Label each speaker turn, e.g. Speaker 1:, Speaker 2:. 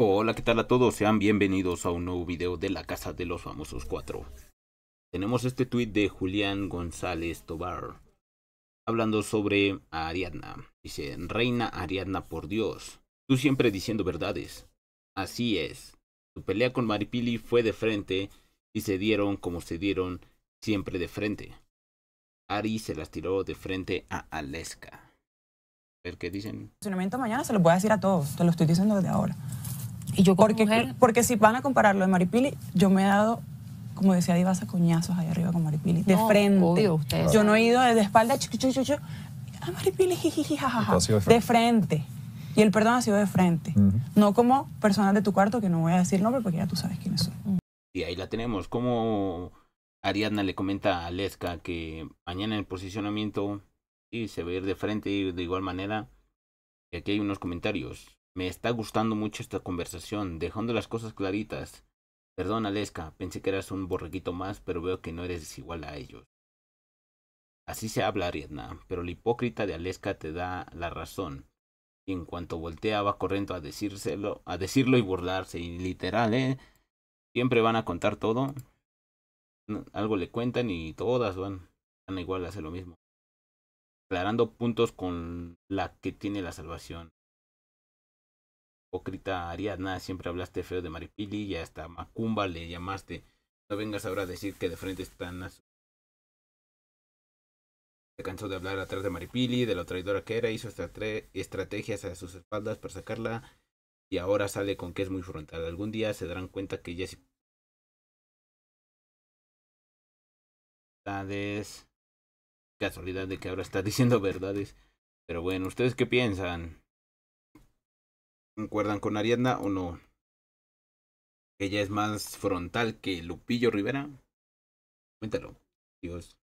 Speaker 1: Hola, ¿qué tal a todos? Sean bienvenidos a un nuevo video de la Casa de los Famosos 4. Tenemos este tuit de Julián González Tobar, hablando sobre a Ariadna. Dice, Reina Ariadna, por Dios, tú siempre diciendo verdades. Así es, tu pelea con Maripili fue de frente y se dieron como se dieron, siempre de frente. Ari se las tiró de frente a Aleska. A ver qué dicen.
Speaker 2: Mañana se lo voy a decir a todos, te lo estoy diciendo desde ahora. ¿Y yo porque, Porque si van a compararlo de Maripili, yo me he dado, como decía Divasa, coñazos ahí arriba con Maripili. De frente. Yo no he ido de espalda, chuchu, chuchu, chuchu, a Maripili, jajaja. De frente. Y el perdón ha sido de frente. No como personal de tu cuarto, que no voy a decir nombre porque ya tú sabes quiénes son.
Speaker 1: Y ahí la tenemos. Como Ariadna le comenta a Lesca que mañana el posicionamiento y se va a ir de frente y de igual manera. Y aquí hay unos comentarios. Me está gustando mucho esta conversación, dejando las cosas claritas. Perdón, Aleska, pensé que eras un borreguito más, pero veo que no eres desigual a ellos. Así se habla, Ariadna, pero la hipócrita de Aleska te da la razón. Y en cuanto voltea va corriendo a decírselo, a decirlo y burlarse, y literal, ¿eh? Siempre van a contar todo. Algo le cuentan y todas van, van igual a hacer lo mismo. Aclarando puntos con la que tiene la salvación hipócrita Ariadna, siempre hablaste feo de Maripili y hasta Macumba le llamaste. No vengas ahora a decir que de frente están a su... Se cansó de hablar atrás de Maripili, de lo traidora que era, hizo estrategias a sus espaldas para sacarla y
Speaker 3: ahora sale con que es muy frontal. Algún día se darán cuenta que ya es... Casualidad de que ahora está diciendo verdades. Pero bueno, ¿ustedes qué piensan? ¿Concuerdan con Ariadna o no? Ella es más frontal que Lupillo Rivera. Cuéntalo, Dios.